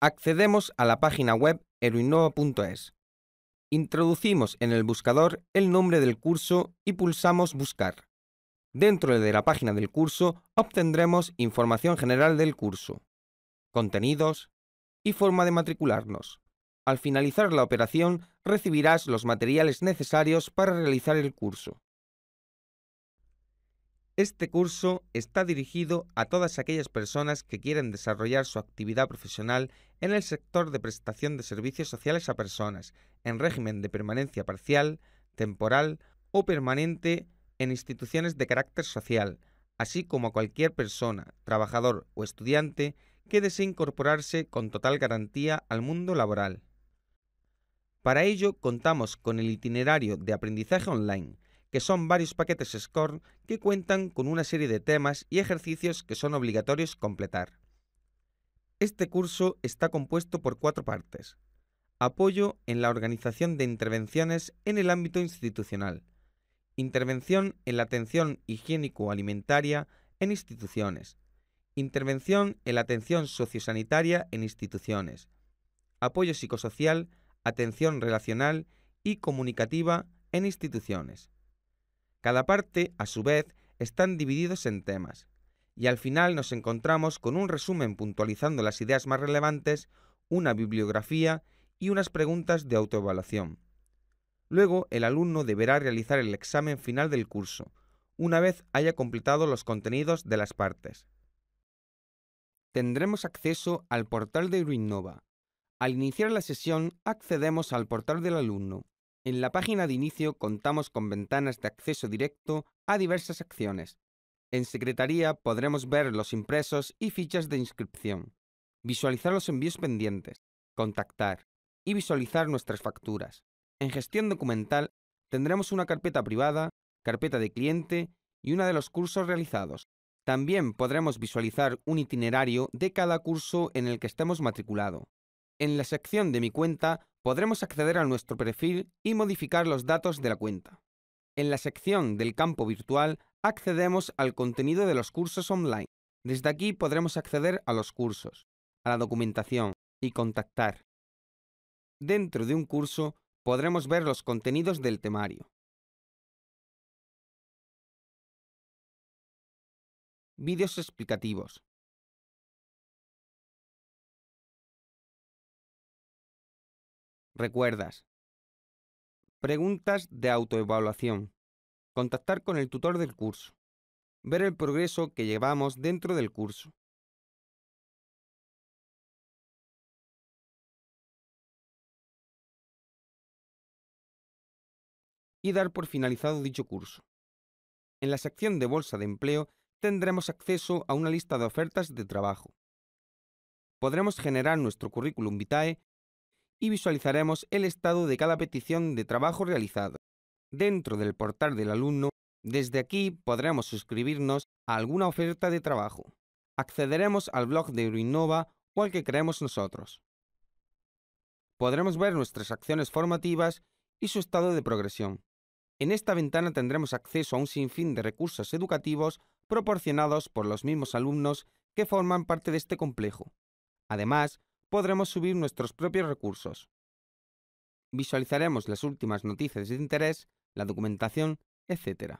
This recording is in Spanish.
Accedemos a la página web eruinova.es. Introducimos en el buscador el nombre del curso y pulsamos Buscar. Dentro de la página del curso obtendremos información general del curso, contenidos y forma de matricularnos. Al finalizar la operación recibirás los materiales necesarios para realizar el curso. Este curso está dirigido a todas aquellas personas que quieren desarrollar su actividad profesional en el sector de prestación de servicios sociales a personas, en régimen de permanencia parcial, temporal o permanente en instituciones de carácter social, así como a cualquier persona, trabajador o estudiante que desee incorporarse con total garantía al mundo laboral. Para ello contamos con el itinerario de aprendizaje online, que son varios paquetes SCORN que cuentan con una serie de temas y ejercicios que son obligatorios completar. Este curso está compuesto por cuatro partes. Apoyo en la organización de intervenciones en el ámbito institucional. Intervención en la atención higiénico-alimentaria en instituciones. Intervención en la atención sociosanitaria en instituciones. Apoyo psicosocial, atención relacional y comunicativa en instituciones. Cada parte, a su vez, están divididos en temas, y al final nos encontramos con un resumen puntualizando las ideas más relevantes, una bibliografía y unas preguntas de autoevaluación. Luego, el alumno deberá realizar el examen final del curso, una vez haya completado los contenidos de las partes. Tendremos acceso al portal de Ruinova. Al iniciar la sesión, accedemos al portal del alumno en la página de inicio contamos con ventanas de acceso directo a diversas acciones. En Secretaría podremos ver los impresos y fichas de inscripción, visualizar los envíos pendientes, contactar y visualizar nuestras facturas. En gestión documental tendremos una carpeta privada, carpeta de cliente y una de los cursos realizados. También podremos visualizar un itinerario de cada curso en el que estemos matriculado. En la sección de Mi cuenta podremos acceder a nuestro perfil y modificar los datos de la cuenta. En la sección del campo virtual accedemos al contenido de los cursos online. Desde aquí podremos acceder a los cursos, a la documentación y contactar. Dentro de un curso podremos ver los contenidos del temario. Vídeos explicativos, Recuerdas. Preguntas de autoevaluación. Contactar con el tutor del curso. Ver el progreso que llevamos dentro del curso. y dar por finalizado dicho curso. En la sección de Bolsa de Empleo tendremos acceso a una lista de ofertas de trabajo. Podremos generar nuestro currículum vitae y visualizaremos el estado de cada petición de trabajo realizado. Dentro del portal del alumno, desde aquí podremos suscribirnos a alguna oferta de trabajo. Accederemos al blog de Euroinnova o al que creemos nosotros. Podremos ver nuestras acciones formativas y su estado de progresión. En esta ventana tendremos acceso a un sinfín de recursos educativos proporcionados por los mismos alumnos que forman parte de este complejo. Además, podremos subir nuestros propios recursos. Visualizaremos las últimas noticias de interés, la documentación, etc.